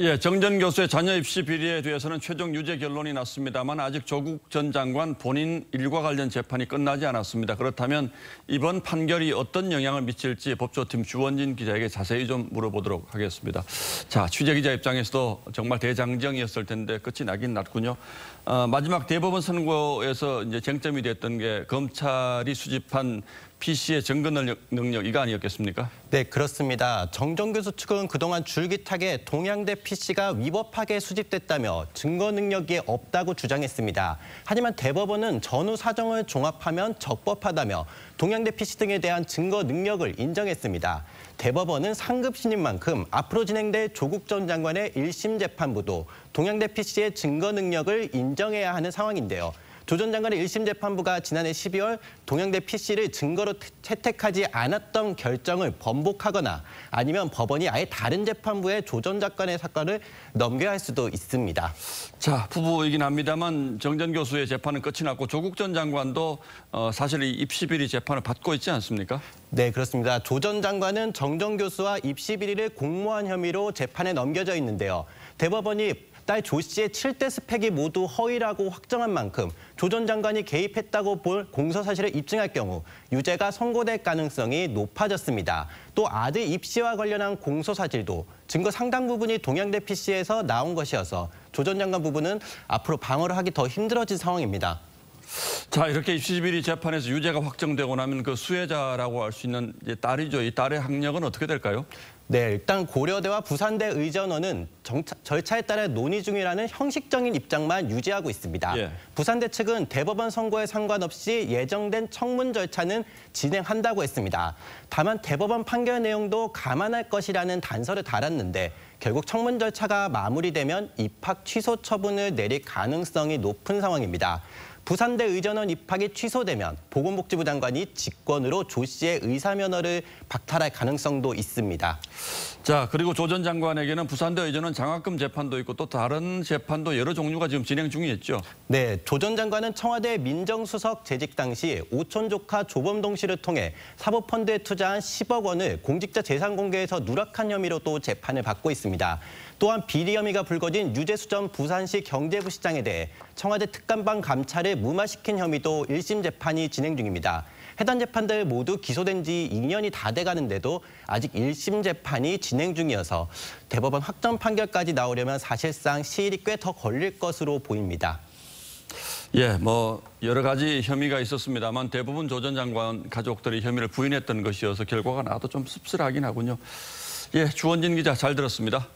예, 정전 교수의 자녀 입시 비리에 대해서는 최종 유죄 결론이 났습니다만 아직 조국 전 장관 본인 일과 관련 재판이 끝나지 않았습니다. 그렇다면 이번 판결이 어떤 영향을 미칠지 법조팀 주원진 기자에게 자세히 좀 물어보도록 하겠습니다. 자, 취재 기자 입장에서도 정말 대장정이었을 텐데 끝이 나긴 났군요. 어, 마지막 대법원 선고에서 이제 쟁점이 됐던 게 검찰이 수집한 PC의 증거 능력, 능력 이거 아니었겠습니까? 네 그렇습니다. 정정 교수 측은 그동안 줄기타게 동양대 PC가 위법하게 수집됐다며 증거 능력이 없다고 주장했습니다. 하지만 대법원은 전후 사정을 종합하면 적법하다며 동양대 PC 등에 대한 증거 능력을 인정했습니다. 대법원은 상급신인 만큼 앞으로 진행될 조국 전 장관의 1심 재판부도 동양대 PC의 증거 능력을 인정해야 하는 상황인데요. 조전 장관의 1심 재판부가 지난해 12월 동양대 PC를 증거로 채택하지 않았던 결정을 번복하거나 아니면 법원이 아예 다른 재판부에 조전작관의 사건을 넘겨야 할 수도 있습니다. 자, 부부이긴 합니다만 정 전 교수의 재판은 끝이 났고 조국 전 장관도 어, 사실 이 입시 비리 재판을 받고 있지 않습니까? 네, 그렇습니다. 조 전 장관은 정 전 교수와 입시 비리를 공모한 혐의로 재판에 넘겨져 있는데요. 대법원이 딸조 씨의 7대 스펙이 모두 허위라고 확정한 만큼 조 전 장관이 개입했다고 볼 공소 사실을 입증할 경우 유죄가 선고될 가능성이 높아졌습니다. 또 아들 입시와 관련한 공소 사실도 증거 상당 부분이 동양대 PC에서 나온 것이어서 조 전 장관 부분은 앞으로 방어를 하기 더 힘들어진 상황입니다. 자 이렇게 입시비리 재판에서 유죄가 확정되고 나면 그 수혜자라고 할 수 있는 이제 딸이죠. 이 딸의 학력은 어떻게 될까요? 네, 일단 고려대와 부산대 의전원은 정차, 절차에 따라 논의 중이라는 형식적인 입장만 유지하고 있습니다. 예. 부산대 측은 대법원 선고에 상관없이 예정된 청문 절차는 진행한다고 했습니다. 다만 대법원 판결 내용도 감안할 것이라는 단서를 달았는데 결국 청문 절차가 마무리되면 입학 취소 처분을 내릴 가능성이 높은 상황입니다. 부산대 의전원 입학이 취소되면 보건복지부 장관이 직권으로 조 씨의 의사면허를 박탈할 가능성도 있습니다. 자 그리고 조 전 장관에게는 부산대 의전원 장학금 재판도 있고 또 다른 재판도 여러 종류가 지금 진행 중이었죠. 네, 조전 장관은 청와대 민정수석 재직 당시 오촌 조카 조범동 씨를 통해 사법펀드에 투자한 10억 원을 공직자 재산 공개에서 누락한 혐의로 또 재판을 받고 있습니다. 또한 비리 혐의가 불거진 유재수 전 부산시 경제부시장에 대해 청와대 특감반 감찰을 무마시킨 혐의도 1심 재판이 진행 중입니다. 해당 재판들 모두 기소된 지 2년이 다 돼가는데도 아직 1심 재판이 진행 중이어서 대법원 확정 판결까지 나오려면 사실상 시일이 꽤 더 걸릴 것으로 보입니다. 예, 뭐 여러 가지 혐의가 있었습니다만 대부분 조전 장관 가족들이 혐의를 부인했던 것이어서 결과가 나도 좀 씁쓸하긴 하군요. 예, 주원진 기자 잘 들었습니다.